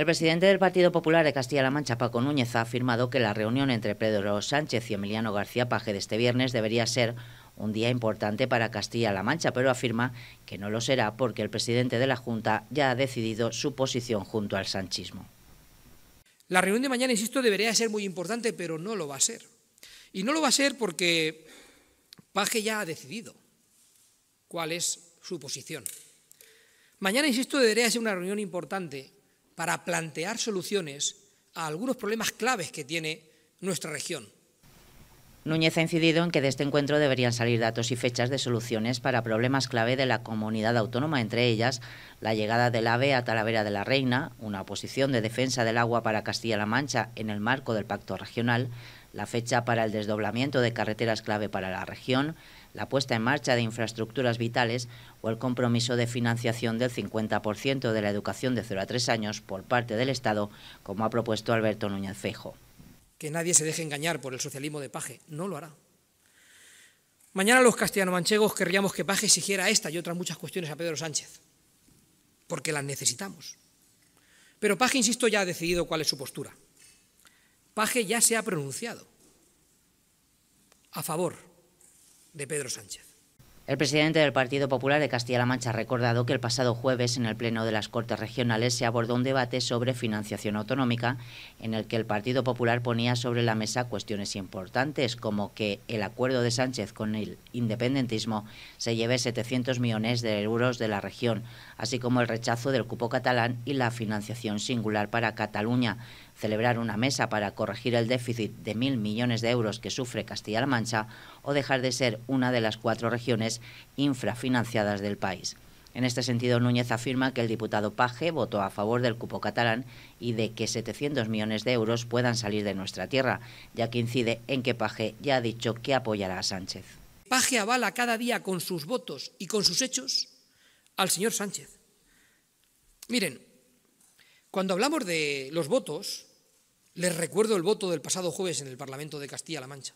El presidente del Partido Popular de Castilla-La Mancha, Paco Núñez, ha afirmado que la reunión entre Pedro Sánchez y Emiliano García Paje de este viernes debería ser un día importante para Castilla-La Mancha, pero afirma que no lo será porque el presidente de la Junta ya ha decidido su posición junto al sanchismo. La reunión de mañana, insisto, debería ser muy importante, pero no lo va a ser. Y no lo va a ser porque Paje ya ha decidido cuál es su posición. Mañana, insisto, debería ser una reunión importante para plantear soluciones a algunos problemas claves que tiene nuestra región. Núñez ha incidido en que de este encuentro deberían salir datos y fechas de soluciones para problemas clave de la comunidad autónoma, entre ellas la llegada del AVE a Talavera de la Reina, una posición de defensa del agua para Castilla-La Mancha en el marco del Pacto Regional, la fecha para el desdoblamiento de carreteras clave para la región, la puesta en marcha de infraestructuras vitales o el compromiso de financiación del 50% de la educación de 0 a 3 años por parte del Estado, como ha propuesto Alberto Núñez Feijo. Que nadie se deje engañar por el socialismo de Paje, no lo hará. Mañana los castellano-manchegos querríamos que Paje exigiera esta y otras muchas cuestiones a Pedro Sánchez, porque las necesitamos. Pero Paje, insisto, ya ha decidido cuál es su postura. Paje ya se ha pronunciado a favor de Pedro Sánchez. El presidente del Partido Popular de Castilla-La Mancha ha recordado que el pasado jueves en el Pleno de las Cortes Regionales se abordó un debate sobre financiación autonómica en el que el Partido Popular ponía sobre la mesa cuestiones importantes como que el acuerdo de Sánchez con el independentismo se lleve 700 millones de euros de la región, así como el rechazo del cupo catalán y la financiación singular para Cataluña, celebrar una mesa para corregir el déficit de mil millones de euros que sufre Castilla-La Mancha o dejar de ser una de las cuatro regiones infrafinanciadas del país. En este sentido, Núñez afirma que el diputado Paje votó a favor del cupo catalán y de que 700 millones de euros puedan salir de nuestra tierra, ya que incide en que Paje ya ha dicho que apoyará a Sánchez. Paje avala cada día con sus votos y con sus hechos al señor Sánchez. Miren, cuando hablamos de los votos, les recuerdo el voto del pasado jueves en el Parlamento de Castilla-La Mancha.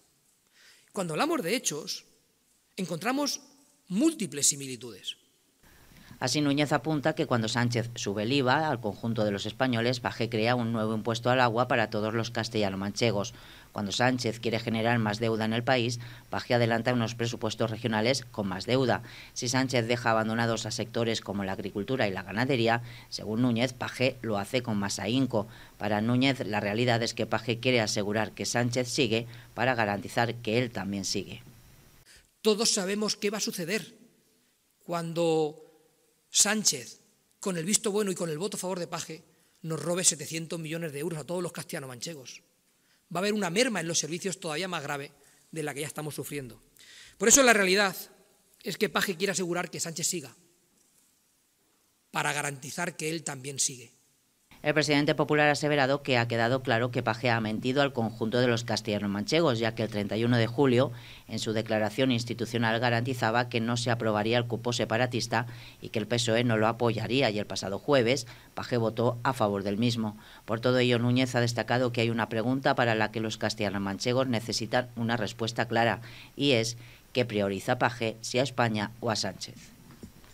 Cuando hablamos de hechos, encontramos múltiples similitudes. Así Núñez apunta que cuando Sánchez sube el IVA al conjunto de los españoles, Paje crea un nuevo impuesto al agua para todos los castellano-manchegos. Cuando Sánchez quiere generar más deuda en el país, Paje adelanta unos presupuestos regionales con más deuda. Si Sánchez deja abandonados a sectores como la agricultura y la ganadería, según Núñez, Paje lo hace con más ahínco. Para Núñez, la realidad es que Paje quiere asegurar que Sánchez sigue para garantizar que él también sigue. Todos sabemos qué va a suceder cuando Sánchez, con el visto bueno y con el voto a favor de Paje, nos robe 700 millones de euros a todos los castellano manchegos. Va a haber una merma en los servicios todavía más grave de la que ya estamos sufriendo. Por eso la realidad es que Paje quiere asegurar que Sánchez siga, para garantizar que él también sigue. El presidente popular ha aseverado que ha quedado claro que Paje ha mentido al conjunto de los castellanos manchegos, ya que el 31 de julio, en su declaración institucional, garantizaba que no se aprobaría el cupo separatista y que el PSOE no lo apoyaría, y el pasado jueves Paje votó a favor del mismo. Por todo ello, Núñez ha destacado que hay una pregunta para la que los castellanos manchegos necesitan una respuesta clara, y es ¿qué prioriza Paje, si a España o a Sánchez?